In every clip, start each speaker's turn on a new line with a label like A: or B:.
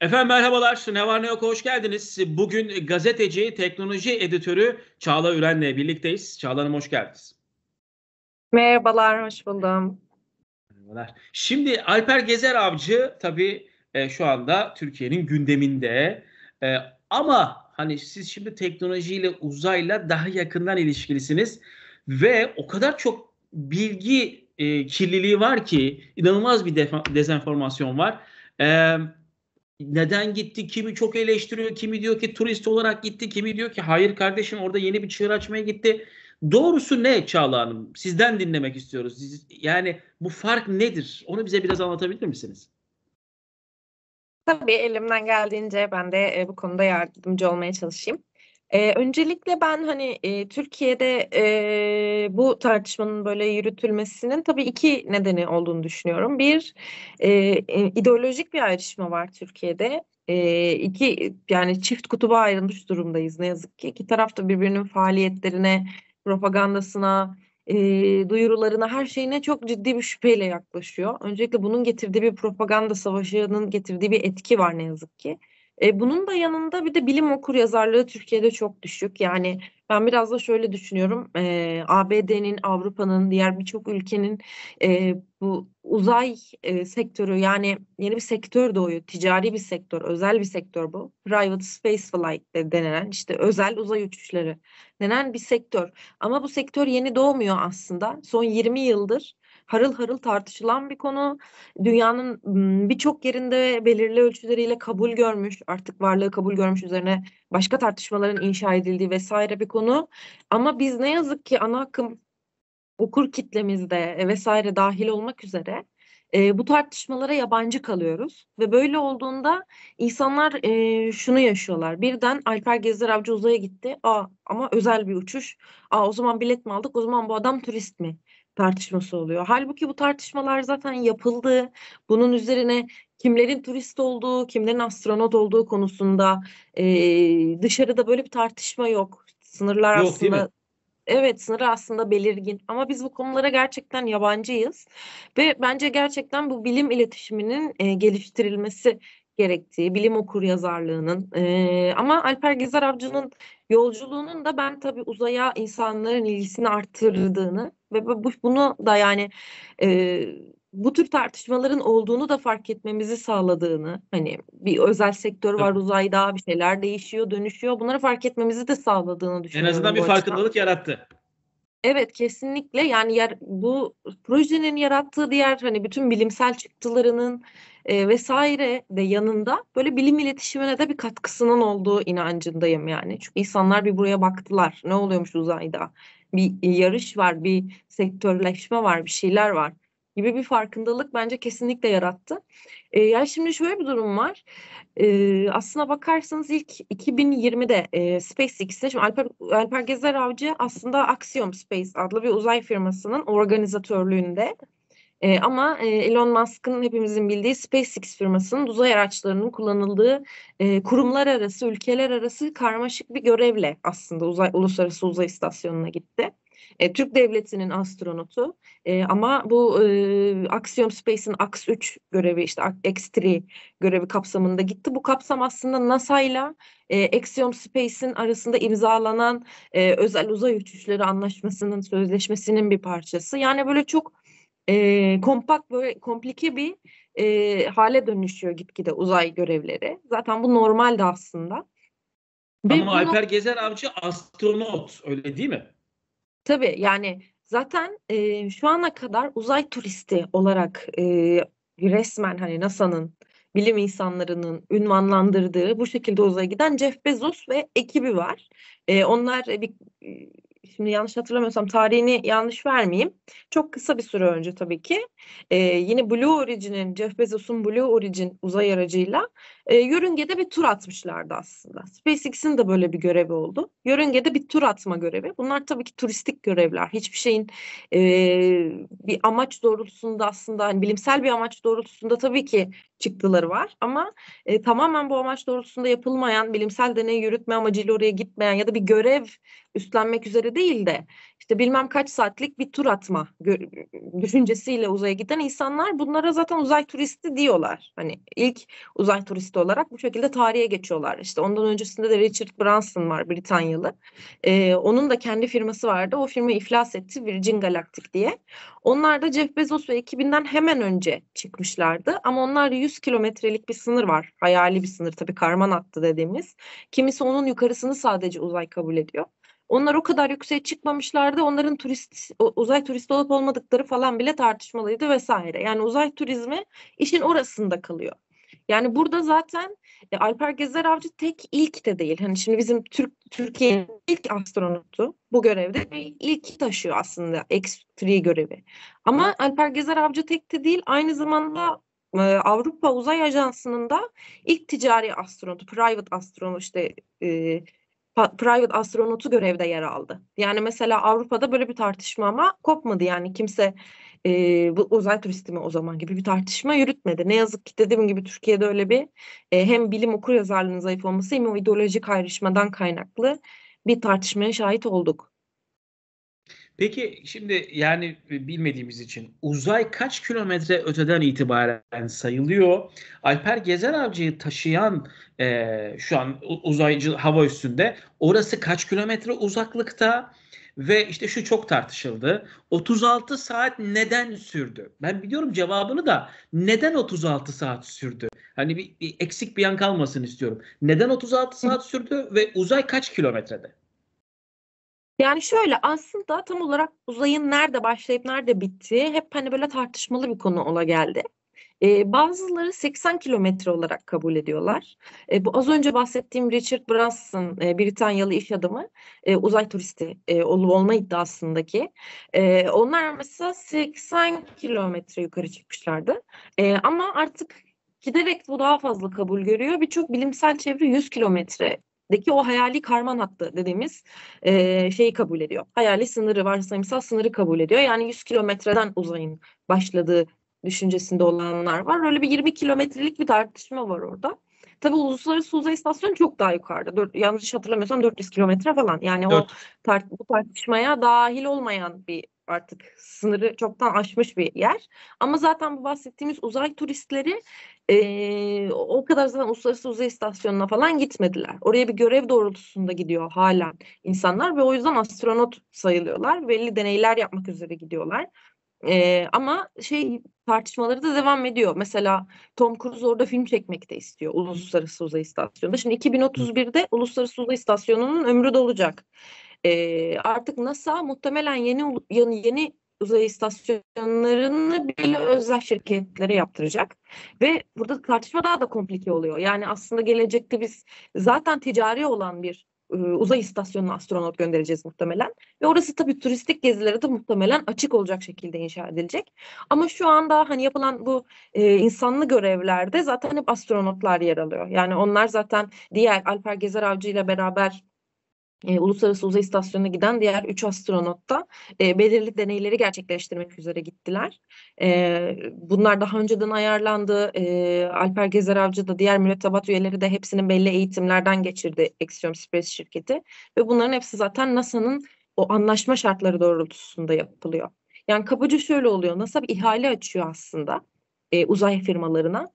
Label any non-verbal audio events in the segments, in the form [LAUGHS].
A: Efendim merhabalar. Ne var ne yok hoş geldiniz. Bugün gazeteci, teknoloji editörü Çağla Üren'le birlikteyiz. Çağla Hanım hoş geldiniz. Merhabalar, hoş buldum. Merhabalar. Şimdi Alper Gezer Avcı tabii e, şu anda Türkiye'nin gündeminde. E, ama hani siz şimdi teknolojiyle, uzayla daha yakından ilişkilisiniz. Ve o kadar çok bilgi e, kirliliği var ki inanılmaz bir dezenformasyon var. Evet neden gitti, kimi çok eleştiriyor, kimi diyor ki turist olarak gitti, kimi diyor ki hayır kardeşim orada yeni bir çığır açmaya gitti. Doğrusu ne Çağla Hanım? Sizden dinlemek istiyoruz. yani bu fark nedir? Onu bize biraz anlatabilir misiniz? Tabii
B: elimden geldiğince ben de e, bu konuda yardımcı olmaya çalışayım. Ee, öncelikle ben hani e, Türkiye'de e, bu tartışmanın böyle yürütülmesinin tabii iki nedeni olduğunu düşünüyorum. Bir, e, ideolojik bir ayrışma var Türkiye'de. E, iki, yani çift kutuba ayrılmış durumdayız ne yazık ki. İki taraf da birbirinin faaliyetlerine, propagandasına, e, duyurularına, her şeyine çok ciddi bir şüpheyle yaklaşıyor. Öncelikle bunun getirdiği bir propaganda savaşının getirdiği bir etki var ne yazık ki. E, bunun da yanında bir de bilim okur yazarlığı Türkiye'de çok düşük. Yani ben biraz da şöyle düşünüyorum. E, ABD'nin, Avrupa'nın, diğer birçok ülkenin e, bu uzay e, sektörü yani yeni bir sektör doğuyor. Ticari bir sektör, özel bir sektör bu. Private Space Flight de denilen işte özel uzay uçuşları denen bir sektör. Ama bu sektör yeni doğmuyor aslında. Son 20 yıldır harıl harıl tartışılan bir konu. Dünyanın birçok yerinde belirli ölçüleriyle kabul görmüş, artık varlığı kabul görmüş üzerine başka tartışmaların inşa edildiği vesaire bir konu. Ama biz ne yazık ki ana akım okur kitlemizde vesaire dahil olmak üzere e, bu tartışmalara yabancı kalıyoruz ve böyle olduğunda insanlar e, şunu yaşıyorlar. Birden Alper Gezer Avcı uzaya gitti. Aa ama özel bir uçuş. Aa o zaman bilet mi aldık? O zaman bu adam turist mi? tartışması oluyor. Halbuki bu tartışmalar zaten yapıldı. Bunun üzerine kimlerin turist olduğu, kimlerin astronot olduğu konusunda e, dışarıda böyle bir tartışma yok. Sınırlar yok, aslında evet sınırı aslında belirgin ama biz bu konulara gerçekten yabancıyız ve bence gerçekten bu bilim iletişiminin e, geliştirilmesi gerektiği, bilim okur yazarlığının e, ama Alper Gezer Avcı'nın yolculuğunun da ben tabii uzaya insanların ilgisini arttırdığını ve bu, bunu da yani e, bu tür tartışmaların olduğunu da fark etmemizi sağladığını hani bir özel sektör var evet. uzayda bir şeyler değişiyor dönüşüyor bunları fark etmemizi de sağladığını düşünüyorum. En azından bir farkındalık yarattı. Evet kesinlikle yani yer, bu projenin yarattığı diğer hani bütün bilimsel çıktılarının e, vesaire de yanında böyle bilim iletişimine de bir katkısının olduğu inancındayım yani. Çünkü insanlar bir buraya baktılar ne oluyormuş uzayda bir e, yarış var, bir sektörleşme var, bir şeyler var gibi bir farkındalık bence kesinlikle yarattı. E, yani şimdi şöyle bir durum var. E, aslına bakarsanız ilk 2020'de e, SpaceX'te şimdi Alper, Alper Gezer Avcı aslında Axiom Space adlı bir uzay firmasının organizatörlüğünde e, ama e, Elon Musk'ın hepimizin bildiği SpaceX firmasının uzay araçlarının kullanıldığı e, kurumlar arası, ülkeler arası karmaşık bir görevle aslında uzay uluslararası uzay istasyonuna gitti. E, Türk devletinin astronotu e, ama bu e, Axiom Space'in ax 3 görevi işte X3 görevi kapsamında gitti. Bu kapsam aslında NASA ile e, Axiom Space'in arasında imzalanan e, özel uzay uçuşları anlaşmasının sözleşmesinin bir parçası. Yani böyle çok e, kompakt böyle komplike bir e, hale dönüşüyor gitgide uzay görevleri. Zaten bu normaldi aslında.
A: Ama bunu, Alper Gezer Avcı astronot öyle değil mi?
B: Tabii yani zaten e, şu ana kadar uzay turisti olarak e, resmen hani NASA'nın bilim insanlarının ünvanlandırdığı bu şekilde uzaya giden Jeff Bezos ve ekibi var. E, onlar bir şimdi yanlış hatırlamıyorsam tarihini yanlış vermeyeyim. Çok kısa bir süre önce tabii ki. E, yine Blue Origin'in, Jeff Bezos'un Blue Origin uzay aracıyla e, yörüngede bir tur atmışlardı aslında. SpaceX'in de böyle bir görevi oldu. Yörüngede bir tur atma görevi. Bunlar tabii ki turistik görevler. Hiçbir şeyin e, bir amaç doğrultusunda aslında hani bilimsel bir amaç doğrultusunda tabii ki çıktıları var. Ama e, tamamen bu amaç doğrultusunda yapılmayan, bilimsel deney yürütme amacıyla oraya gitmeyen ya da bir görev üstlenmek üzere değil de işte bilmem kaç saatlik bir tur atma düşüncesiyle uzaya giden insanlar bunlara zaten uzay turisti diyorlar. Hani ilk uzay turisti olarak bu şekilde tarihe geçiyorlar. İşte ondan öncesinde de Richard Branson var Britanyalı. E, onun da kendi firması vardı. O firma iflas etti Virgin Galactic diye. Onlar da Jeff Bezos ve ekibinden hemen önce çıkmışlardı. Ama onlar 100 kilometrelik bir sınır var. Hayali bir sınır tabii karman attı dediğimiz. Kimisi onun yukarısını sadece uzay kabul ediyor. Onlar o kadar yükseğe çıkmamışlardı. Onların turist uzay turisti olup olmadıkları falan bile tartışmalıydı vesaire. Yani uzay turizmi işin orasında kalıyor. Yani burada zaten e, Alper Gezer Avcı tek ilk de değil. Hani şimdi bizim Türk Türkiye'nin ilk astronotu bu görevde ilk taşıyor aslında X3 görevi. Ama Alper Gezer Avcı tek de değil. Aynı zamanda e, Avrupa Uzay Ajansı'nın da ilk ticari astronotu, private astronot işte e, private astronotu görevde yer aldı. Yani mesela Avrupa'da böyle bir tartışma ama kopmadı yani kimse e, bu uzay turisti o zaman gibi bir tartışma yürütmedi. Ne yazık ki dediğim gibi Türkiye'de öyle bir e, hem bilim okur yazarlığının zayıf olması hem o ideolojik ayrışmadan kaynaklı bir tartışmaya şahit
A: olduk. Peki şimdi yani e, bilmediğimiz için uzay kaç kilometre öteden itibaren sayılıyor? Alper Gezer Avcı'yı taşıyan e, şu an uzaycı hava üstünde orası kaç kilometre uzaklıkta? ve işte şu çok tartışıldı. 36 saat neden sürdü? Ben biliyorum cevabını da neden 36 saat sürdü? Hani bir, bir eksik bir yan kalmasın istiyorum. Neden 36 saat sürdü ve uzay kaç kilometrede?
B: Yani şöyle aslında tam olarak uzayın nerede başlayıp nerede bittiği hep hani böyle tartışmalı bir konu ola geldi. E, bazıları 80 kilometre olarak kabul ediyorlar. E, bu az önce bahsettiğim Richard Branson, e, Britanyalı iş adamı, e, uzay turisti e, olup olma iddiasındaki. E, onlar mesela 80 kilometre yukarı çıkmışlardı. E, ama artık giderek bu daha fazla kabul görüyor. Birçok bilimsel çevre 100 kilometre deki o hayali karman hattı dediğimiz e, şeyi kabul ediyor. Hayali sınırı varsayımsal sınırı kabul ediyor. Yani 100 kilometreden uzayın başladığı düşüncesinde olanlar var. Öyle bir 20 kilometrelik bir tartışma var orada. Tabi uluslararası uzay istasyonu çok daha yukarıda. Dört, yanlış hatırlamıyorsam 400 kilometre falan. Yani Dört. o tart bu tartışmaya dahil olmayan bir artık sınırı çoktan aşmış bir yer. Ama zaten bu bahsettiğimiz uzay turistleri e, o kadar zaten uluslararası uzay istasyonuna falan gitmediler. Oraya bir görev doğrultusunda gidiyor hala insanlar ve o yüzden astronot sayılıyorlar. Belli deneyler yapmak üzere gidiyorlar. E, ama şey tartışmaları da devam ediyor. Mesela Tom Cruise orada film çekmek de istiyor Uluslararası Uzay İstasyonu'nda. Şimdi 2031'de Uluslararası Uzay İstasyonu'nun ömrü dolacak. E, artık NASA muhtemelen yeni yeni, yeni uzay istasyonlarını bile özel şirketlere yaptıracak. Ve burada tartışma daha da komplike oluyor. Yani aslında gelecekte biz zaten ticari olan bir e, uzay istasyonuna astronot göndereceğiz muhtemelen. Ve orası tabii turistik gezilere de muhtemelen açık olacak şekilde inşa edilecek. Ama şu anda hani yapılan bu e, insanlı görevlerde zaten hep astronotlar yer alıyor. Yani onlar zaten diğer Alper Gezer Avcı ile beraber e, Uluslararası Uzay İstasyonu'na giden diğer 3 astronot da e, belirli deneyleri gerçekleştirmek üzere gittiler. E, bunlar daha önceden ayarlandı. E, Alper Gezer Avcı da diğer mürettebat üyeleri de hepsinin belli eğitimlerden geçirdi Axiom Space şirketi. Ve bunların hepsi zaten NASA'nın o anlaşma şartları doğrultusunda yapılıyor. Yani kabaca şöyle oluyor. NASA bir ihale açıyor aslında e, uzay firmalarına.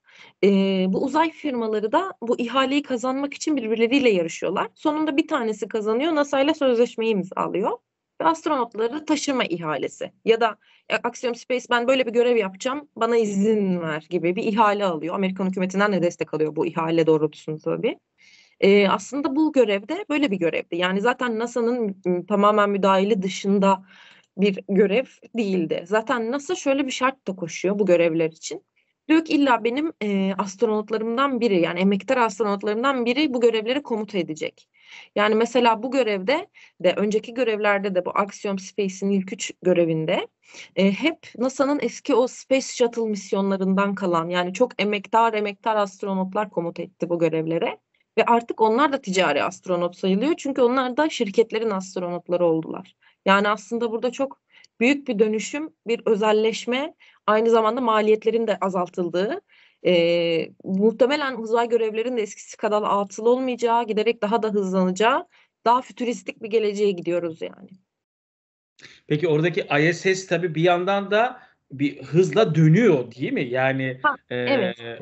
B: E, bu uzay firmaları da bu ihaleyi kazanmak için birbirleriyle yarışıyorlar. Sonunda bir tanesi kazanıyor, NASA ile sözleşmeyi imzalıyor ve astronotları taşıma ihalesi ya da e, Axiom Space ben böyle bir görev yapacağım bana izin ver gibi bir ihale alıyor. Amerikan hükümetinden de destek alıyor bu ihale doğrultusunda tabii. Ee, aslında bu görevde böyle bir görevdi. Yani zaten NASA'nın tamamen müdahili dışında bir görev değildi. Zaten NASA şöyle bir şart da koşuyor bu görevler için. Diyor ki illa benim e, astronotlarımdan biri yani emektar astronotlarımdan biri bu görevleri komuta edecek. Yani mesela bu görevde de önceki görevlerde de bu Axiom Space'in ilk üç görevinde e, hep NASA'nın eski o Space Shuttle misyonlarından kalan yani çok emektar emektar astronotlar komuta etti bu görevlere. Ve artık onlar da ticari astronot sayılıyor çünkü onlar da şirketlerin astronotları oldular. Yani aslında burada çok büyük bir dönüşüm, bir özelleşme, aynı zamanda maliyetlerin de azaltıldığı, e, muhtemelen uzay görevlerinin de eskisi kadar atıl olmayacağı, giderek daha da hızlanacağı, daha fütüristik bir geleceğe gidiyoruz
A: yani. Peki oradaki ISS tabii bir yandan da bir hızla dönüyor değil mi? Yani ha, evet. E,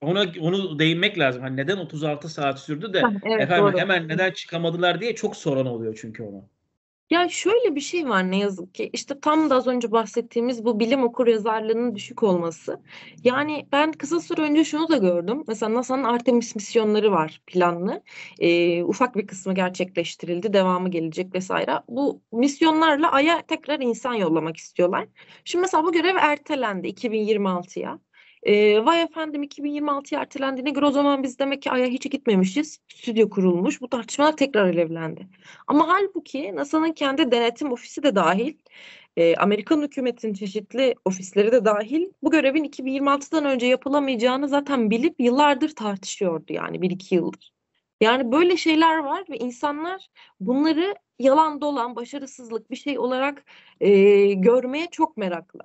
A: ona onu değinmek lazım. Hani neden 36 saat sürdü de ha, evet, efendim doğru. hemen neden çıkamadılar diye çok soran oluyor çünkü ona.
B: Ya şöyle bir şey var ne yazık ki. işte tam da az önce bahsettiğimiz bu bilim okur yazarlığının düşük olması. Yani ben kısa süre önce şunu da gördüm. Mesela NASA'nın Artemis misyonları var planlı. Ee, ufak bir kısmı gerçekleştirildi. Devamı gelecek vesaire. Bu misyonlarla Ay'a tekrar insan yollamak istiyorlar. Şimdi mesela bu görev ertelendi 2026'ya. E, vay efendim 2026'ya ertelendiğine göre o zaman biz demek ki Ay'a hiç gitmemişiz. Stüdyo kurulmuş. Bu tartışmalar tekrar alevlendi. Ama halbuki NASA'nın kendi denetim ofisi de dahil e, Amerikan hükümetinin çeşitli ofisleri de dahil bu görevin 2026'dan önce yapılamayacağını zaten bilip yıllardır tartışıyordu yani bir iki yıldır. Yani böyle şeyler var ve insanlar bunları yalan dolan başarısızlık bir şey olarak e, görmeye çok meraklı.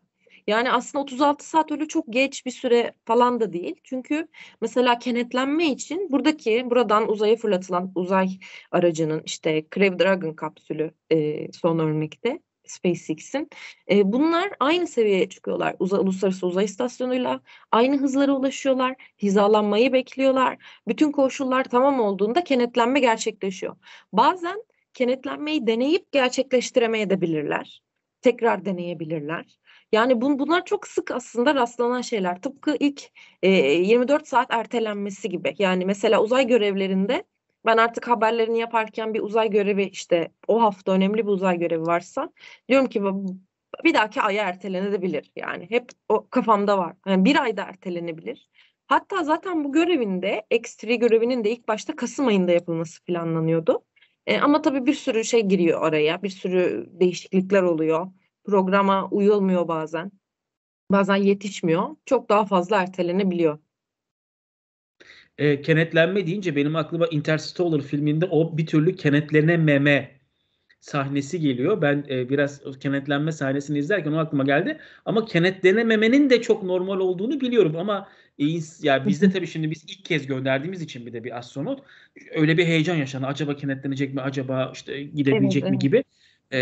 B: Yani aslında 36 saat öyle çok geç bir süre falan da değil. Çünkü mesela kenetlenme için buradaki buradan uzaya fırlatılan uzay aracının işte Crew Dragon kapsülü e, son örnekte SpaceX'in. E, bunlar aynı seviyeye çıkıyorlar. Uza, Uluslararası Uzay istasyonuyla aynı hızlara ulaşıyorlar. Hizalanmayı bekliyorlar. Bütün koşullar tamam olduğunda kenetlenme gerçekleşiyor. Bazen kenetlenmeyi deneyip gerçekleştiremeye de bilirler. Tekrar deneyebilirler. Yani bun, bunlar çok sık aslında rastlanan şeyler. Tıpkı ilk e, 24 saat ertelenmesi gibi. Yani mesela uzay görevlerinde ben artık haberlerini yaparken bir uzay görevi işte o hafta önemli bir uzay görevi varsa diyorum ki bir dahaki aya ertelenebilir. Yani hep o kafamda var. Yani bir ayda ertelenebilir. Hatta zaten bu görevinde X3 görevinin de ilk başta Kasım ayında yapılması planlanıyordu. E, ama tabii bir sürü şey giriyor araya. Bir sürü değişiklikler oluyor programa uyulmuyor bazen. Bazen yetişmiyor. Çok daha fazla ertelenebiliyor.
A: E, kenetlenme deyince benim aklıma Interstellar filminde o bir türlü kenetlenememe sahnesi geliyor. Ben e, biraz kenetlenme sahnesini izlerken o aklıma geldi. Ama kenetlenememenin de çok normal olduğunu biliyorum ama e, ya bizde tabii şimdi biz ilk kez gönderdiğimiz için bir de bir astronot öyle bir heyecan yaşandı. Acaba kenetlenecek mi? Acaba işte gidebilecek evet, mi evet. gibi e,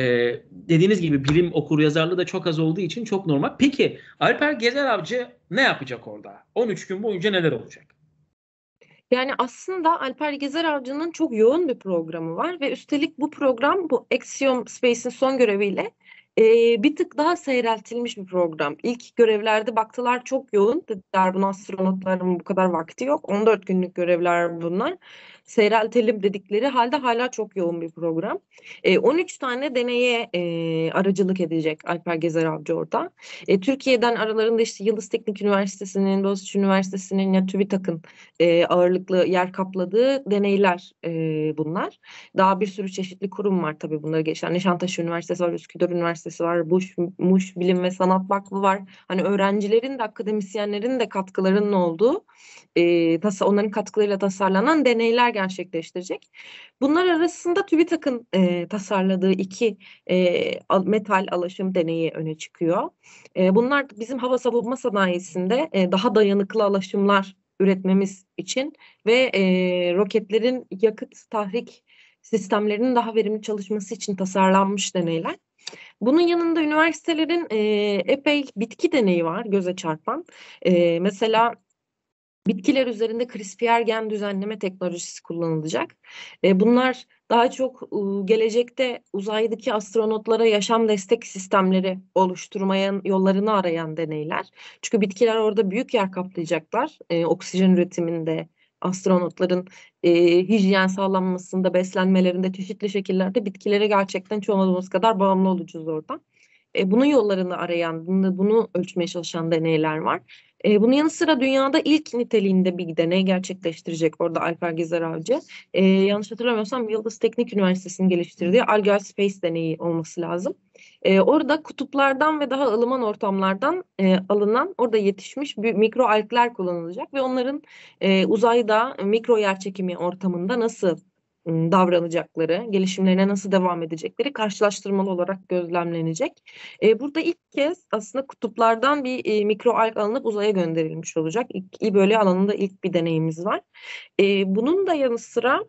A: dediğiniz gibi bilim okur yazarlığı da çok az olduğu için çok normal. Peki Alper Gezer Avcı ne yapacak orada? 13 gün boyunca neler olacak?
B: Yani aslında Alper Gezer Avcı'nın çok yoğun bir programı var ve üstelik bu program bu Axiom Space'in son göreviyle e, bir tık daha seyreltilmiş bir program. İlk görevlerde baktılar çok yoğun. Dediler bunun astronotların bu kadar vakti yok. 14 günlük görevler bunlar seyreltelim dedikleri halde hala çok yoğun bir program. E, 13 tane deneye e, aracılık edecek Alper Gezer Avcı orada. E, Türkiye'den aralarında işte Yıldız Teknik Üniversitesi'nin, Boğaziçi Üniversitesi'nin ya TÜBİTAK'ın e, ağırlıklı yer kapladığı deneyler e, bunlar. Daha bir sürü çeşitli kurum var tabii bunları geçen. Nişantaşı Üniversitesi var, Üsküdar Üniversitesi var, Buş, Muş Bilim ve Sanat Vakfı var. Hani öğrencilerin de akademisyenlerin de katkılarının olduğu, e, onların katkılarıyla tasarlanan deneyler gerçekleştirecek. Bunlar arasında TÜBİTAK'ın e, tasarladığı iki e, metal alaşım deneyi öne çıkıyor. E, bunlar bizim hava savunma sanayisinde e, daha dayanıklı alaşımlar üretmemiz için ve e, roketlerin yakıt tahrik sistemlerinin daha verimli çalışması için tasarlanmış deneyler. Bunun yanında üniversitelerin e, epey bitki deneyi var göze çarpan. E, mesela Bitkiler üzerinde CRISPR gen düzenleme teknolojisi kullanılacak. E, bunlar daha çok e, gelecekte uzaydaki astronotlara yaşam destek sistemleri oluşturmayan yollarını arayan deneyler. Çünkü bitkiler orada büyük yer kaplayacaklar. E, oksijen üretiminde, astronotların e, hijyen sağlanmasında, beslenmelerinde çeşitli şekillerde bitkilere gerçekten çoğalımız kadar bağımlı olacağız oradan. E, bunun yollarını arayan, bunu, bunu ölçmeye çalışan deneyler var. E, bunun yanı sıra dünyada ilk niteliğinde bir deney gerçekleştirecek orada Alper Gezer Avcı. E, yanlış hatırlamıyorsam Yıldız Teknik Üniversitesi'nin geliştirdiği Algal Space deneyi olması lazım. E, orada kutuplardan ve daha ılıman ortamlardan e, alınan orada yetişmiş bir mikro algler kullanılacak ve onların e, uzayda mikro yerçekimi ortamında nasıl davranacakları, gelişimlerine nasıl devam edecekleri karşılaştırmalı olarak gözlemlenecek. E, burada ilk kez aslında kutuplardan bir e, mikroalg alınıp uzaya gönderilmiş olacak. İlk, İböle alanında ilk bir deneyimiz var. E, bunun da yanı sıra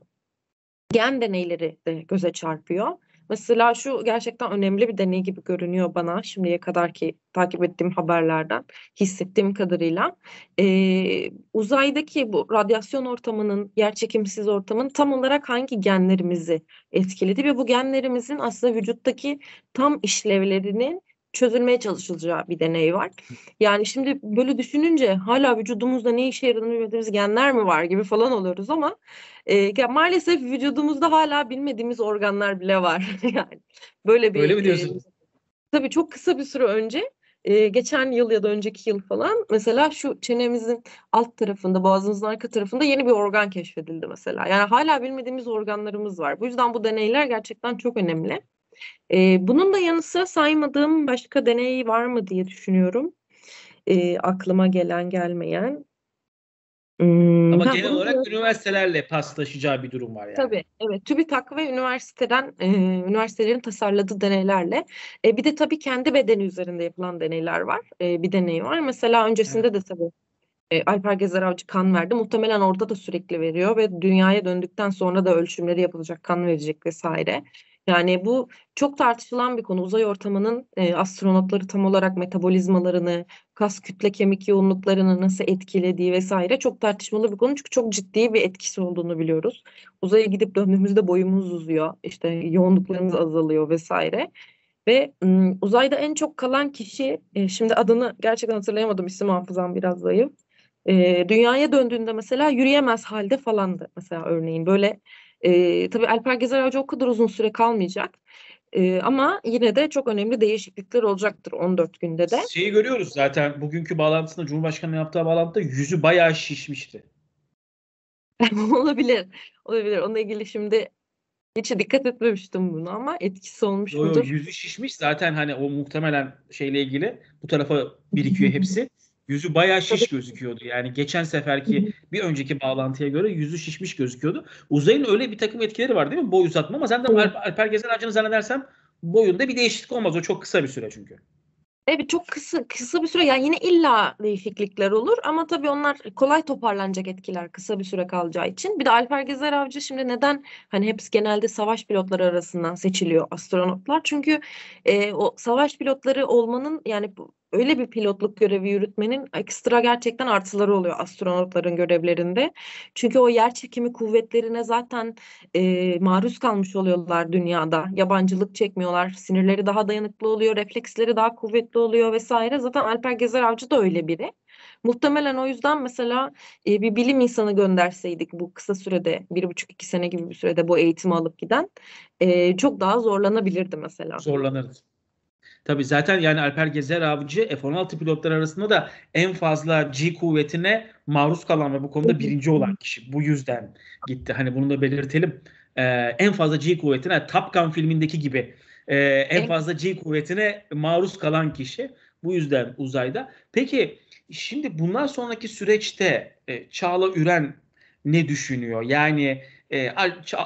B: gen deneyleri de göze çarpıyor. Mesela şu gerçekten önemli bir deney gibi görünüyor bana şimdiye kadar ki takip ettiğim haberlerden hissettiğim kadarıyla. Ee, uzaydaki bu radyasyon ortamının, yerçekimsiz ortamın tam olarak hangi genlerimizi etkiledi ve bu genlerimizin aslında vücuttaki tam işlevlerinin çözülmeye çalışılacağı bir deney var. Yani şimdi böyle düşününce hala vücudumuzda ne işe yaradığını bilmediğimiz genler mi var gibi falan oluyoruz ama e, maalesef vücudumuzda hala bilmediğimiz organlar bile var. [LAUGHS] yani böyle bir Böyle mi diyorsun? E, tabii çok kısa bir süre önce e, geçen yıl ya da önceki yıl falan mesela şu çenemizin alt tarafında boğazımızın arka tarafında yeni bir organ keşfedildi mesela. Yani hala bilmediğimiz organlarımız var. Bu yüzden bu deneyler gerçekten çok önemli. E, bunun da yanı sıra saymadığım başka deney var mı diye düşünüyorum. E, aklıma gelen gelmeyen.
A: Hmm, Ama ha, genel olarak da... üniversitelerle paslaşacağı bir durum var yani. Tabii,
B: evet. TÜBİTAK ve üniversiteden e, üniversitelerin tasarladığı deneylerle. E, bir de tabii kendi bedeni üzerinde yapılan deneyler var. E, bir deney var. Mesela öncesinde evet. de tabii e, Alper Gezer Avcı kan verdi. Muhtemelen orada da sürekli veriyor ve dünyaya döndükten sonra da ölçümleri yapılacak, kan verecek vesaire. Yani bu çok tartışılan bir konu. Uzay ortamının e, astronotları tam olarak metabolizmalarını, kas kütle kemik yoğunluklarını nasıl etkilediği vesaire çok tartışmalı bir konu. Çünkü çok ciddi bir etkisi olduğunu biliyoruz. Uzaya gidip döndüğümüzde boyumuz uzuyor, işte yoğunluklarımız azalıyor vesaire. Ve ım, uzayda en çok kalan kişi, e, şimdi adını gerçekten hatırlayamadım, isim hafızam biraz zayıf. E, dünyaya döndüğünde mesela yürüyemez halde falandı mesela örneğin. Böyle e, tabii Alper Gezer Avcı o kadar uzun süre kalmayacak. E, ama yine de çok önemli değişiklikler olacaktır 14 günde de.
A: Şeyi görüyoruz zaten bugünkü bağlantısında Cumhurbaşkanı yaptığı bağlantıda yüzü bayağı şişmişti.
B: [LAUGHS] olabilir. Olabilir. Onunla ilgili şimdi hiç dikkat etmemiştim bunu ama etkisi
A: olmuş yo, yo, Yüzü şişmiş zaten hani o muhtemelen şeyle ilgili bu tarafa birikiyor [LAUGHS] hepsi. Yüzü bayağı şiş gözüküyordu. Yani geçen seferki bir önceki bağlantıya göre yüzü şişmiş gözüküyordu. Uzayın öyle bir takım etkileri var değil mi? Boy uzatma ama sen de Alper, Alper Gezen Hoca'nı zannedersem boyunda bir değişiklik olmaz. O çok kısa bir süre çünkü.
B: Evet çok kısa kısa bir süre yani yine illa değişiklikler olur ama tabii onlar kolay toparlanacak etkiler kısa bir süre kalacağı için. Bir de Alper Gezer Avcı şimdi neden hani hepsi genelde savaş pilotları arasından seçiliyor astronotlar? Çünkü e, o savaş pilotları olmanın yani öyle bir pilotluk görevi yürütmenin ekstra gerçekten artıları oluyor astronotların görevlerinde. Çünkü o yer çekimi kuvvetlerine zaten e, maruz kalmış oluyorlar dünyada. Yabancılık çekmiyorlar. Sinirleri daha dayanıklı oluyor. Refleksleri daha kuvvetli oluyor vesaire. Zaten Alper Gezer Avcı da öyle biri. Muhtemelen o yüzden mesela e, bir bilim insanı gönderseydik bu kısa sürede bir buçuk iki sene gibi bir sürede bu eğitimi alıp giden e, çok daha zorlanabilirdi mesela.
A: Zorlanırdı. Tabi zaten yani Alper Gezer Avcı F-16 pilotları arasında da en fazla G kuvvetine maruz kalan ve bu konuda birinci olan kişi. Bu yüzden gitti. Hani bunu da belirtelim. Ee, en fazla G kuvvetine Top Gun filmindeki gibi e, en fazla G kuvvetine maruz kalan kişi. Bu yüzden uzayda. Peki şimdi bundan sonraki süreçte e, Çağla Üren ne düşünüyor? Yani e,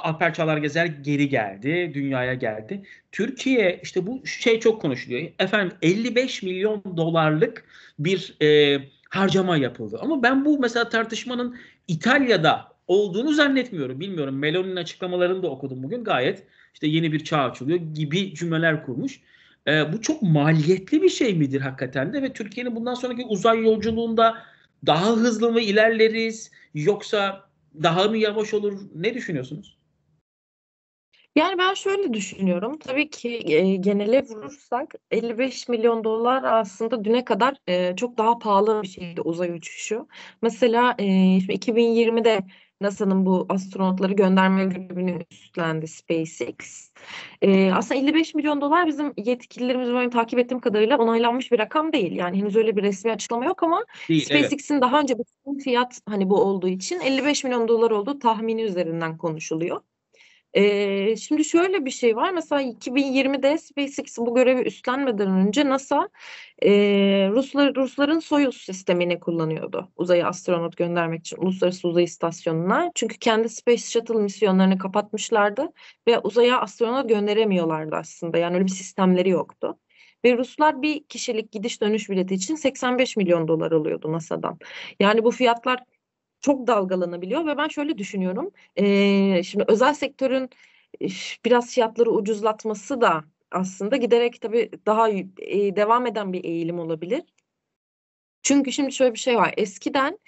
A: Alper Çağlar Gezer geri geldi, dünyaya geldi. Türkiye işte bu şey çok konuşuluyor. Efendim 55 milyon dolarlık bir e, harcama yapıldı. Ama ben bu mesela tartışmanın İtalya'da olduğunu zannetmiyorum. Bilmiyorum. Meloni'nin açıklamalarını da okudum bugün. Gayet işte yeni bir çağ açılıyor gibi cümleler kurmuş. E, bu çok maliyetli bir şey midir hakikaten de ve Türkiye'nin bundan sonraki uzay yolculuğunda daha hızlı mı ilerleriz yoksa daha mı yavaş olur? Ne düşünüyorsunuz?
B: Yani ben şöyle düşünüyorum. Tabii ki e, genele vurursak 55 milyon dolar aslında düne kadar e, çok daha pahalı bir şeydi uzay uçuşu. Mesela e, şimdi 2020'de NASA'nın bu astronotları gönderme görevini üstlendi SpaceX. Ee, aslında 55 milyon dolar bizim yetkililerimiz benim takip ettiğim kadarıyla onaylanmış bir rakam değil. Yani henüz öyle bir resmi açıklama yok ama SpaceX'in evet. daha önce bir fiyat hani bu olduğu için 55 milyon dolar olduğu tahmini üzerinden konuşuluyor. Ee, şimdi şöyle bir şey var. Mesela 2020'de SpaceX bu görevi üstlenmeden önce NASA e, Ruslar, Rusların Soyuz sistemini kullanıyordu. Uzaya astronot göndermek için Uluslararası Uzay İstasyonu'na. Çünkü kendi Space Shuttle misyonlarını kapatmışlardı ve uzaya astronot gönderemiyorlardı aslında. Yani öyle bir sistemleri yoktu. Ve Ruslar bir kişilik gidiş dönüş bileti için 85 milyon dolar alıyordu NASA'dan. Yani bu fiyatlar çok dalgalanabiliyor ve ben şöyle düşünüyorum. E, şimdi özel sektörün biraz fiyatları ucuzlatması da aslında giderek tabii daha e, devam eden bir eğilim olabilir. Çünkü şimdi şöyle bir şey var. Eskiden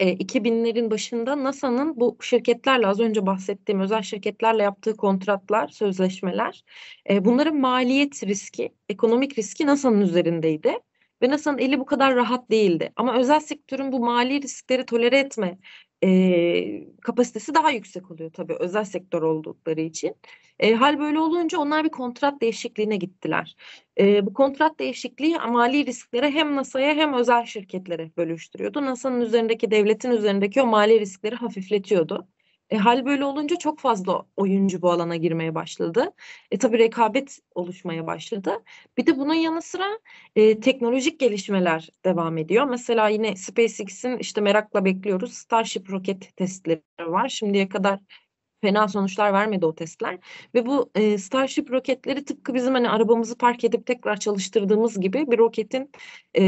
B: e, 2000'lerin başında NASA'nın bu şirketlerle az önce bahsettiğim özel şirketlerle yaptığı kontratlar, sözleşmeler, e, bunların maliyet riski, ekonomik riski NASA'nın üzerindeydi. Venasa'nın eli bu kadar rahat değildi. Ama özel sektörün bu mali riskleri tolere etme e, kapasitesi daha yüksek oluyor tabii özel sektör oldukları için. E, hal böyle olunca onlar bir kontrat değişikliğine gittiler. E, bu kontrat değişikliği mali riskleri hem NASA'ya hem özel şirketlere bölüştürüyordu. NASA'nın üzerindeki devletin üzerindeki o mali riskleri hafifletiyordu. E, hal böyle olunca çok fazla oyuncu bu alana girmeye başladı. E tabii rekabet oluşmaya başladı. Bir de bunun yanı sıra e, teknolojik gelişmeler devam ediyor. Mesela yine SpaceX'in işte merakla bekliyoruz Starship roket testleri var. Şimdiye kadar fena sonuçlar vermedi o testler. Ve bu e, Starship roketleri tıpkı bizim hani arabamızı park edip tekrar çalıştırdığımız gibi bir roketin e,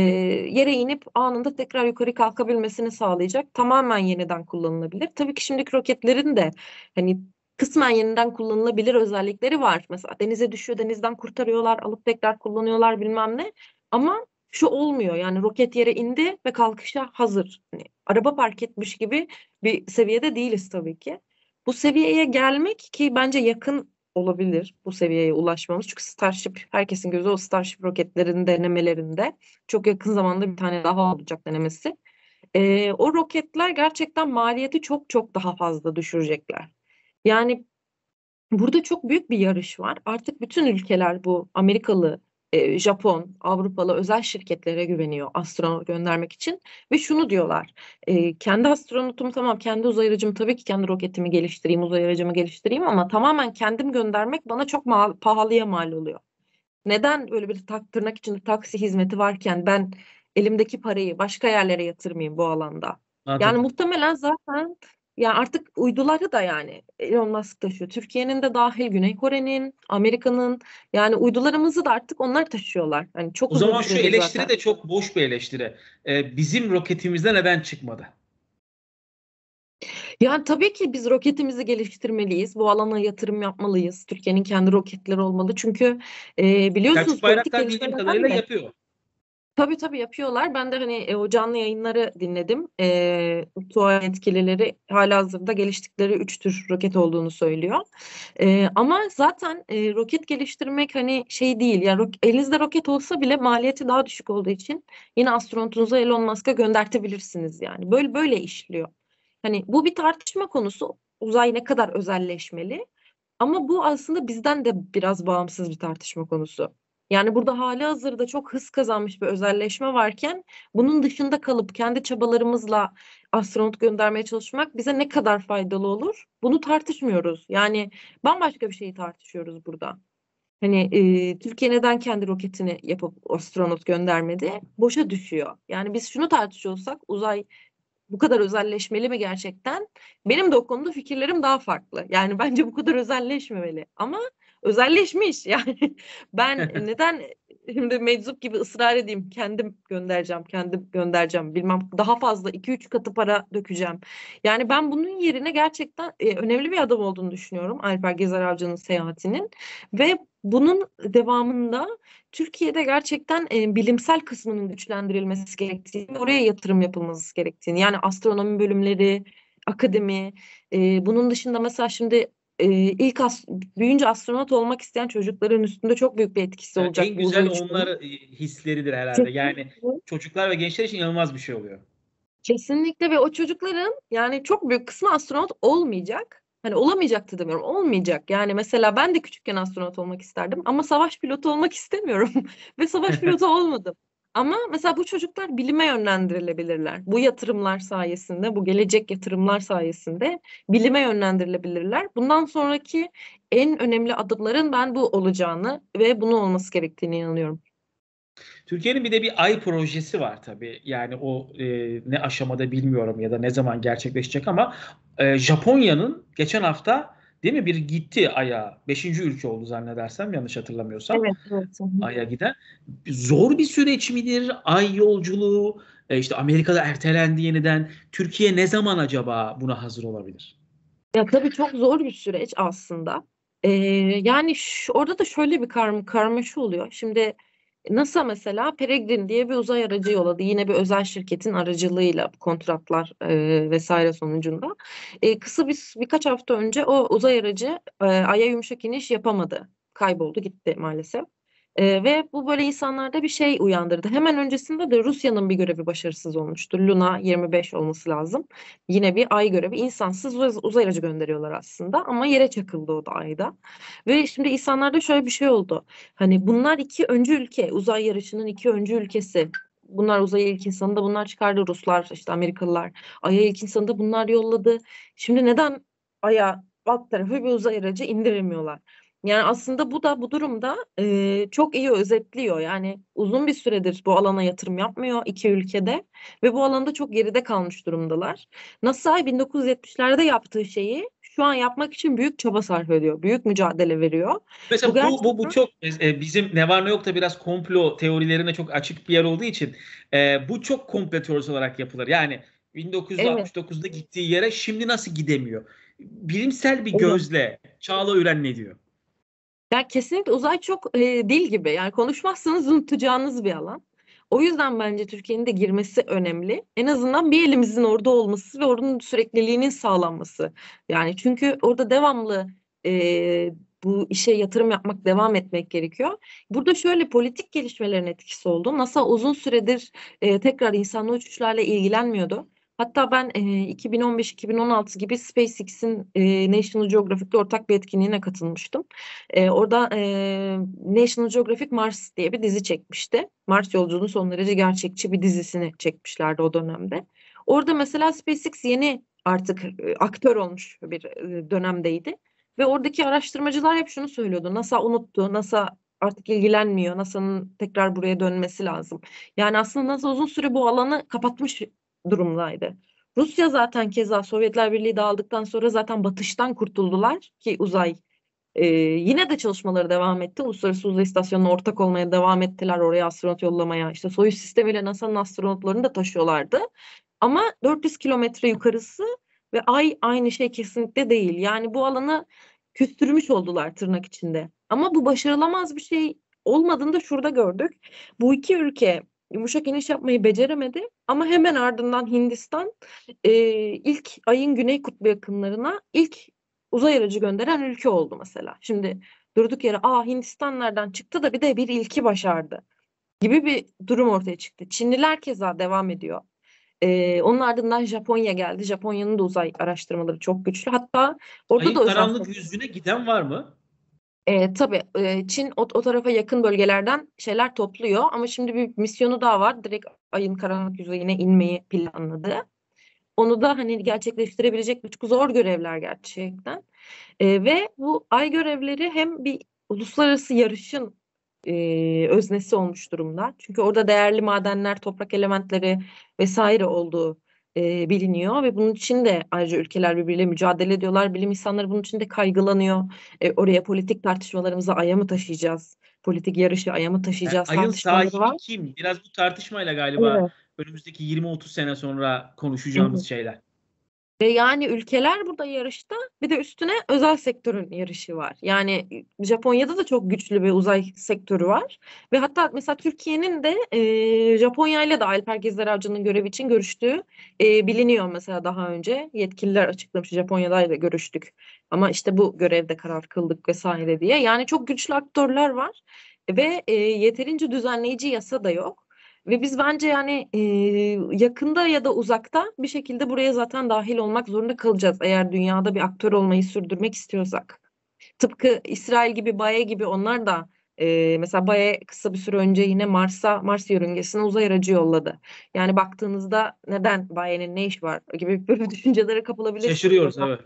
B: yere inip anında tekrar yukarı kalkabilmesini sağlayacak. Tamamen yeniden kullanılabilir. Tabii ki şimdiki roketlerin de hani kısmen yeniden kullanılabilir özellikleri var. Mesela denize düşüyor, denizden kurtarıyorlar, alıp tekrar kullanıyorlar bilmem ne. Ama şu olmuyor yani roket yere indi ve kalkışa hazır. Yani araba park etmiş gibi bir seviyede değiliz tabii ki. Bu seviyeye gelmek ki bence yakın olabilir bu seviyeye ulaşmamız. Çünkü Starship herkesin gözü o Starship roketlerin denemelerinde. Çok yakın zamanda bir tane daha olacak denemesi. Ee, o roketler gerçekten maliyeti çok çok daha fazla düşürecekler. Yani burada çok büyük bir yarış var. Artık bütün ülkeler bu Amerikalı e, Japon, Avrupalı özel şirketlere güveniyor astronot göndermek için ve şunu diyorlar. E, kendi astronotumu tamam kendi uzay aracım tabii ki kendi roketimi geliştireyim, uzay aracımı geliştireyim ama tamamen kendim göndermek bana çok mal, pahalıya mal oluyor. Neden böyle bir tak, tırnak içinde taksi hizmeti varken ben elimdeki parayı başka yerlere yatırmayayım bu alanda? Zaten. Yani muhtemelen zaten yani artık uyduları da yani Elon Musk taşıyor. Türkiye'nin de dahil Güney Kore'nin, Amerika'nın yani uydularımızı da artık onlar taşıyorlar. Yani çok o zaman şu eleştiri zaten. de
A: çok boş bir eleştiri. Ee, bizim roketimizde neden çıkmadı?
B: Yani tabii ki biz roketimizi geliştirmeliyiz. Bu alana yatırım yapmalıyız. Türkiye'nin kendi roketleri olmalı. Çünkü e, biliyorsunuz Selçuk Bayraktar bildiğim kadarıyla yapıyor. Tabii tabii yapıyorlar. Ben de hani e, o canlı yayınları dinledim. E, Tuğan etkilileri hala hazırda geliştikleri üç tür roket olduğunu söylüyor. E, ama zaten e, roket geliştirmek hani şey değil. Yani ro- elinizde roket olsa bile maliyeti daha düşük olduğu için yine astronotunuza Elon Musk'a göndertebilirsiniz yani. Böyle böyle işliyor. Hani bu bir tartışma konusu. Uzay ne kadar özelleşmeli? Ama bu aslında bizden de biraz bağımsız bir tartışma konusu. Yani burada hali hazırda çok hız kazanmış bir özelleşme varken bunun dışında kalıp kendi çabalarımızla astronot göndermeye çalışmak bize ne kadar faydalı olur? Bunu tartışmıyoruz. Yani bambaşka bir şeyi tartışıyoruz burada. Hani e, Türkiye neden kendi roketini yapıp astronot göndermedi? Boşa düşüyor. Yani biz şunu tartışıyorsak uzay bu kadar özelleşmeli mi gerçekten? Benim de o konuda fikirlerim daha farklı. Yani bence bu kadar özelleşmemeli. Ama özelleşmiş. [LAUGHS] Yani ben [LAUGHS] neden şimdi meczup gibi ısrar edeyim kendim göndereceğim kendim göndereceğim bilmem daha fazla 2-3 katı para dökeceğim. Yani ben bunun yerine gerçekten e, önemli bir adam olduğunu düşünüyorum Alper Gezer Avcı'nın seyahatinin ve bunun devamında Türkiye'de gerçekten e, bilimsel kısmının güçlendirilmesi gerektiğini, oraya yatırım yapılması gerektiğini. Yani astronomi bölümleri, akademi, e, bunun dışında mesela şimdi e, ilk as büyünce astronot olmak isteyen çocukların üstünde çok büyük bir etkisi yani olacak. En güzel onlar e,
A: hisleridir herhalde. Kesinlikle. Yani çocuklar ve gençler için inanılmaz bir şey oluyor.
B: Kesinlikle ve o çocukların yani çok büyük kısmı astronot olmayacak. Hani olamayacaktı demiyorum. Olmayacak. Yani mesela ben de küçükken astronot olmak isterdim ama savaş pilotu olmak istemiyorum [LAUGHS] ve savaş pilotu [LAUGHS] olmadım. Ama mesela bu çocuklar bilime yönlendirilebilirler. Bu yatırımlar sayesinde, bu gelecek yatırımlar sayesinde bilime yönlendirilebilirler. Bundan sonraki en önemli adımların ben bu olacağını ve bunu olması gerektiğini inanıyorum.
A: Türkiye'nin bir de bir ay projesi var tabii. Yani o e, ne aşamada bilmiyorum ya da ne zaman gerçekleşecek ama e, Japonya'nın geçen hafta Değil mi? Bir gitti Ay'a. Beşinci ülke oldu zannedersem yanlış hatırlamıyorsam. Evet. evet. Ay'a giden. Zor bir süreç midir? Ay yolculuğu e, işte Amerika'da ertelendi yeniden. Türkiye ne zaman acaba buna hazır olabilir?
B: Ya tabii çok zor bir süreç aslında. Ee, yani orada da şöyle bir karma, karmaşa oluyor. Şimdi NASA mesela Peregrine diye bir uzay aracı yolladı. Yine bir özel şirketin aracılığıyla kontratlar e, vesaire sonucunda. E, kısa bir birkaç hafta önce o uzay aracı e, Ay'a yumuşak iniş yapamadı. Kayboldu gitti maalesef. E, ve bu böyle insanlarda bir şey uyandırdı. Hemen öncesinde de Rusya'nın bir görevi başarısız olmuştu. Luna 25 olması lazım. Yine bir ay görevi. insansız uz- uzay aracı gönderiyorlar aslında ama yere çakıldı o da ayda. Ve şimdi insanlarda şöyle bir şey oldu. Hani bunlar iki öncü ülke. Uzay yarışının iki öncü ülkesi bunlar uzaya ilk insanı da bunlar çıkardı. Ruslar işte Amerikalılar Ay'a ilk insanı da bunlar yolladı. Şimdi neden Ay'a alt tarafı bir uzay aracı indiremiyorlar? Yani aslında bu da bu durumda e, çok iyi özetliyor. Yani uzun bir süredir bu alana yatırım yapmıyor iki ülkede ve bu alanda çok geride kalmış durumdalar. NASA'ya 1970'lerde yaptığı şeyi şu an yapmak için büyük çaba sarf ediyor. Büyük mücadele veriyor. Mesela bu, gerçekten... bu, bu çok
A: e, bizim ne var ne yok da biraz komplo teorilerine çok açık bir yer olduğu için e, bu çok komplo teorisi olarak yapılır. Yani 1969'da evet. gittiği yere şimdi nasıl gidemiyor? Bilimsel bir gözle evet. Çağla Üren ne diyor?
B: Ya kesinlikle uzay çok e, dil gibi. Yani konuşmazsanız unutacağınız bir alan. O yüzden bence Türkiye'nin de girmesi önemli. En azından bir elimizin orada olması ve oranın sürekliliğinin sağlanması. Yani çünkü orada devamlı e, bu işe yatırım yapmak devam etmek gerekiyor. Burada şöyle politik gelişmelerin etkisi oldu. NASA uzun süredir e, tekrar insanlı uçuşlarla ilgilenmiyordu. Hatta ben e, 2015-2016 gibi SpaceX'in e, National Geographic'le ortak bir etkinliğine katılmıştım. E, orada e, National Geographic Mars diye bir dizi çekmişti. Mars yolculuğunun son derece gerçekçi bir dizisini çekmişlerdi o dönemde. Orada mesela SpaceX yeni artık e, aktör olmuş bir e, dönemdeydi. Ve oradaki araştırmacılar hep şunu söylüyordu. NASA unuttu, NASA artık ilgilenmiyor. NASA'nın tekrar buraya dönmesi lazım. Yani aslında NASA uzun süre bu alanı kapatmış durumdaydı. Rusya zaten keza Sovyetler Birliği dağıldıktan sonra zaten batıştan kurtuldular ki uzay e, yine de çalışmaları devam etti. Uluslararası Uzay İstasyonu'na ortak olmaya devam ettiler. Oraya astronot yollamaya işte Soyuz sistemiyle NASA'nın astronotlarını da taşıyorlardı. Ama 400 kilometre yukarısı ve ay aynı şey kesinlikle değil. Yani bu alanı küstürmüş oldular tırnak içinde. Ama bu başarılamaz bir şey olmadığını da şurada gördük. Bu iki ülke yumuşak iniş yapmayı beceremedi. Ama hemen ardından Hindistan e, ilk ayın güney kutbu yakınlarına ilk uzay aracı gönderen ülke oldu mesela. Şimdi durduk yere aa Hindistan nereden çıktı da bir de bir ilki başardı gibi bir durum ortaya çıktı. Çinliler keza devam ediyor. Ee, onun ardından Japonya geldi. Japonya'nın da uzay araştırmaları çok güçlü. Hatta orada Ayın da karanlık
A: yüzüne giden var mı?
B: E, tabii e, Çin o, o tarafa yakın bölgelerden şeyler topluyor ama şimdi bir misyonu daha var. Direkt ayın karanlık yüzeyine inmeyi planladı. Onu da hani gerçekleştirebilecek bir çok zor görevler gerçekten. E, ve bu ay görevleri hem bir uluslararası yarışın e, öznesi olmuş durumda. Çünkü orada değerli madenler, toprak elementleri vesaire olduğu e, biliniyor ve bunun için de ayrıca ülkeler birbiriyle mücadele ediyorlar. Bilim insanları bunun için de kaygılanıyor. E, oraya politik tartışmalarımızı aya mı taşıyacağız? Politik yarışı aya mı e, taşıyacağız? Yani, ayın sahibi var.
A: kim? Biraz bu tartışmayla galiba evet. önümüzdeki 20-30 sene sonra konuşacağımız evet. şeyler.
B: Ve yani ülkeler burada yarışta bir de üstüne özel sektörün yarışı var. Yani Japonya'da da çok güçlü bir uzay sektörü var. Ve hatta mesela Türkiye'nin de e, Japonya ile de Alper Gezer Avcı'nın görevi için görüştüğü e, biliniyor mesela daha önce. Yetkililer açıklamış Japonya'da ile görüştük. Ama işte bu görevde karar kıldık vesaire diye. Yani çok güçlü aktörler var ve e, yeterince düzenleyici yasa da yok. Ve biz bence yani e, yakında ya da uzakta bir şekilde buraya zaten dahil olmak zorunda kalacağız eğer dünyada bir aktör olmayı sürdürmek istiyorsak. Tıpkı İsrail gibi, Baye gibi onlar da e, mesela Baye kısa bir süre önce yine Mars'a, Mars yörüngesine uzay aracı yolladı. Yani baktığınızda neden Baye'nin ne iş var gibi böyle [LAUGHS] düşüncelere kapılabilirsiniz.
A: Şaşırıyoruz evet.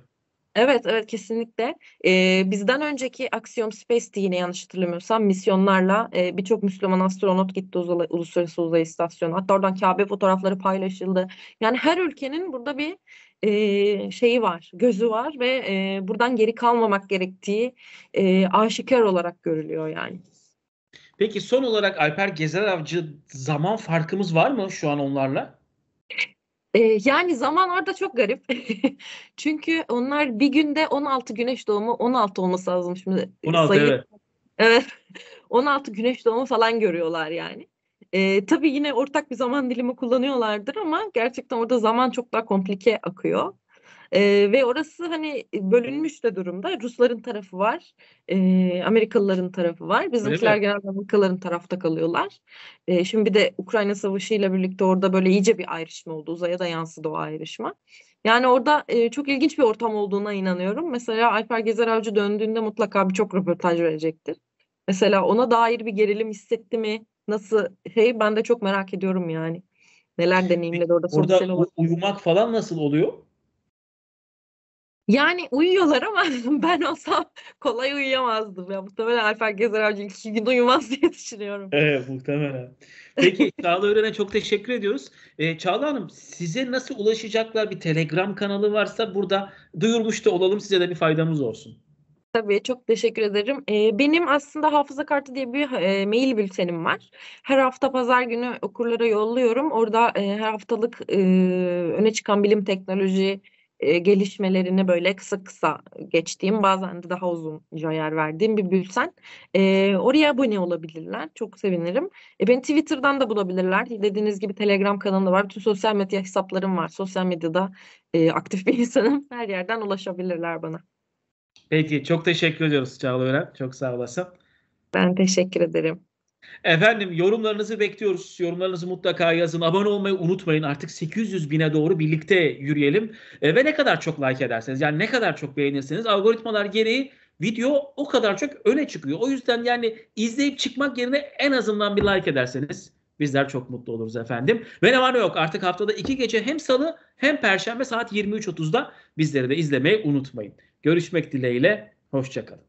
B: Evet, evet kesinlikle. Ee, bizden önceki Axiom Space'ti yine yanlış hatırlamıyorsam misyonlarla e, birçok Müslüman astronot gitti uzay, uluslararası uzay istasyonu. Hatta oradan Kabe fotoğrafları paylaşıldı. Yani her ülkenin burada bir e, şeyi var, gözü var ve e, buradan geri kalmamak gerektiği e, aşikar olarak görülüyor yani.
A: Peki son olarak Alper Gezer Avcı zaman farkımız var mı şu an onlarla?
B: yani zaman orada çok garip. [LAUGHS] Çünkü onlar bir günde 16 güneş doğumu 16 olması lazım şimdi. 16 sayı. evet. Evet. 16 [LAUGHS] güneş doğumu falan görüyorlar yani. E, tabii yine ortak bir zaman dilimi kullanıyorlardır ama gerçekten orada zaman çok daha komplike akıyor. E, ve orası hani e, bölünmüş de durumda. Rusların tarafı var, e, Amerikalıların tarafı var. Bizimkiler genelde Amerikalıların tarafta kalıyorlar. E, şimdi bir de Ukrayna Savaşı ile birlikte orada böyle iyice bir ayrışma oldu. Uzaya da yansıdı o ayrışma. Yani orada e, çok ilginç bir ortam olduğuna inanıyorum. Mesela Alper Gezer Avcı döndüğünde mutlaka birçok röportaj verecektir. Mesela ona dair bir gerilim hissetti mi? Nasıl? Hey ben de çok merak ediyorum yani. Neler deneyimledi orada, orada
A: uyumak falan nasıl oluyor?
B: Yani uyuyorlar ama [LAUGHS] ben olsam kolay uyuyamazdım. Ya muhtemelen Alper Gezer Avcı iki gün uyumaz diye düşünüyorum.
A: Evet muhtemelen. Peki [LAUGHS] Çağla Öğren'e çok teşekkür ediyoruz. Ee, Çağla Hanım size nasıl ulaşacaklar? Bir telegram kanalı varsa burada duyurmuş da olalım size de bir faydamız olsun.
B: Tabii çok teşekkür ederim. Ee, benim aslında hafıza kartı diye bir e, mail bültenim var. Her hafta pazar günü okurlara yolluyorum. Orada e, her haftalık e, öne çıkan bilim teknoloji, e, gelişmelerini böyle kısa kısa geçtiğim bazen de daha uzunca yer verdiğim bir bülten. E, oraya abone olabilirler. Çok sevinirim. E, beni Twitter'dan da bulabilirler. Dediğiniz gibi Telegram kanalında var. Bütün sosyal medya hesaplarım var. Sosyal medyada e, aktif bir [LAUGHS] insanım. Her yerden ulaşabilirler
A: bana. Peki çok teşekkür ediyoruz Çağla Ören. Çok sağ olasın. Ben teşekkür ederim. Efendim yorumlarınızı bekliyoruz. Yorumlarınızı mutlaka yazın. Abone olmayı unutmayın. Artık 800 bine doğru birlikte yürüyelim. E, ve ne kadar çok like ederseniz yani ne kadar çok beğenirseniz algoritmalar gereği video o kadar çok öne çıkıyor. O yüzden yani izleyip çıkmak yerine en azından bir like ederseniz bizler çok mutlu oluruz efendim. Ve ne var ne yok artık haftada iki gece hem salı hem perşembe saat 23.30'da bizleri de izlemeyi unutmayın. Görüşmek dileğiyle. Hoşçakalın.